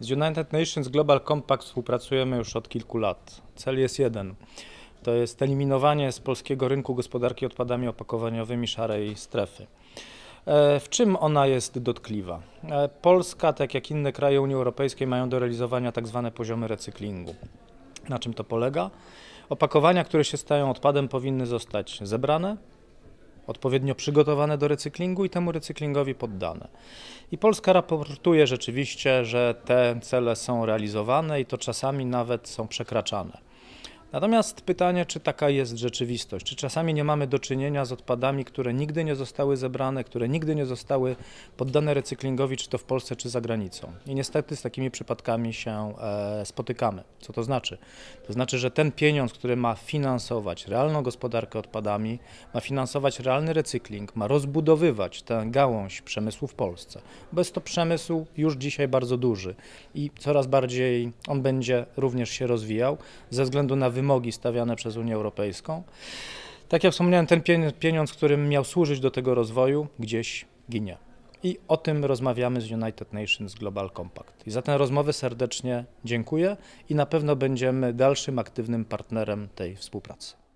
Z United Nations Global Compact współpracujemy już od kilku lat. Cel jest jeden. To jest eliminowanie z polskiego rynku gospodarki odpadami opakowaniowymi szarej strefy. E, w czym ona jest dotkliwa? E, Polska, tak jak inne kraje Unii Europejskiej, mają do realizowania tak zwane poziomy recyklingu. Na czym to polega? Opakowania, które się stają odpadem, powinny zostać zebrane, odpowiednio przygotowane do recyklingu i temu recyklingowi poddane. I Polska raportuje rzeczywiście, że te cele są realizowane i to czasami nawet są przekraczane. Natomiast pytanie, czy taka jest rzeczywistość, czy czasami nie mamy do czynienia z odpadami, które nigdy nie zostały zebrane, które nigdy nie zostały poddane recyklingowi, czy to w Polsce, czy za granicą. I niestety z takimi przypadkami się e, spotykamy. Co to znaczy? To znaczy, że ten pieniądz, który ma finansować realną gospodarkę odpadami, ma finansować realny recykling, ma rozbudowywać tę gałąź przemysłu w Polsce. Bez to przemysł już dzisiaj bardzo duży i coraz bardziej on będzie również się rozwijał ze względu na wyzwania, wymogi stawiane przez Unię Europejską. Tak jak wspomniałem, ten pieniądz, którym miał służyć do tego rozwoju, gdzieś ginie. I o tym rozmawiamy z United Nations Global Compact. I za tę rozmowę serdecznie dziękuję i na pewno będziemy dalszym aktywnym partnerem tej współpracy.